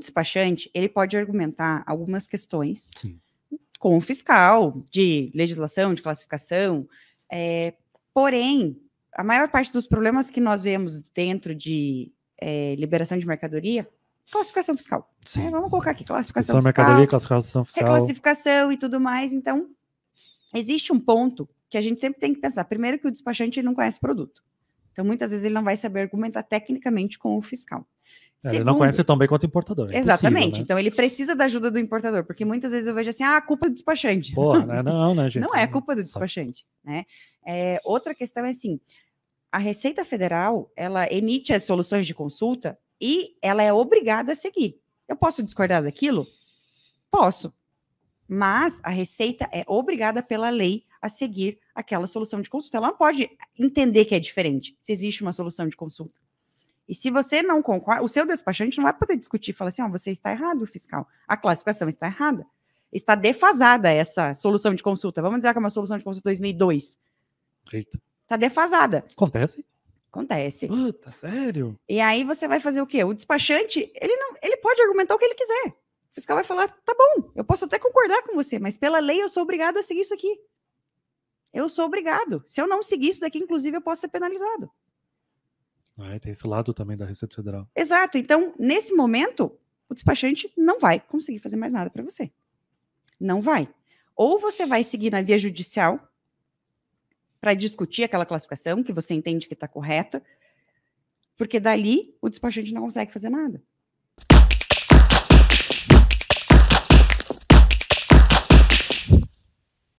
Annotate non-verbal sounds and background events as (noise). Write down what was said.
despachante, ele pode argumentar algumas questões Sim. com o fiscal, de legislação, de classificação, é, porém, a maior parte dos problemas que nós vemos dentro de é, liberação de mercadoria classificação fiscal. É, vamos colocar aqui, classificação fiscal. mercadoria, classificação fiscal. Reclassificação e tudo mais. Então, existe um ponto que a gente sempre tem que pensar. Primeiro que o despachante não conhece o produto. Então, muitas vezes ele não vai saber argumentar tecnicamente com o fiscal. Segundo, ele não conhece tão bem quanto o importador. É exatamente. Né? Então ele precisa da ajuda do importador, porque muitas vezes eu vejo assim, ah, a culpa do despachante. Porra, né? (laughs) não, né, gente? Não é culpa do despachante, né? É, outra questão é assim, a Receita Federal, ela emite as soluções de consulta e ela é obrigada a seguir. Eu posso discordar daquilo? Posso. Mas a Receita é obrigada pela lei a seguir aquela solução de consulta. Ela não pode entender que é diferente se existe uma solução de consulta. E se você não concorda, o seu despachante não vai poder discutir, falar assim, ó, você está errado, fiscal. A classificação está errada. Está defasada essa solução de consulta. Vamos dizer que é uma solução de consulta 2002. Eita. Está defasada. Acontece. Acontece. Puta, sério? E aí você vai fazer o quê? O despachante, ele não, ele pode argumentar o que ele quiser. O fiscal vai falar: "Tá bom, eu posso até concordar com você, mas pela lei eu sou obrigado a seguir isso aqui. Eu sou obrigado. Se eu não seguir isso daqui, inclusive eu posso ser penalizado." É, tem esse lado também da Receita Federal. Exato. Então, nesse momento, o despachante não vai conseguir fazer mais nada para você. Não vai. Ou você vai seguir na via judicial para discutir aquela classificação que você entende que está correta, porque dali o despachante não consegue fazer nada.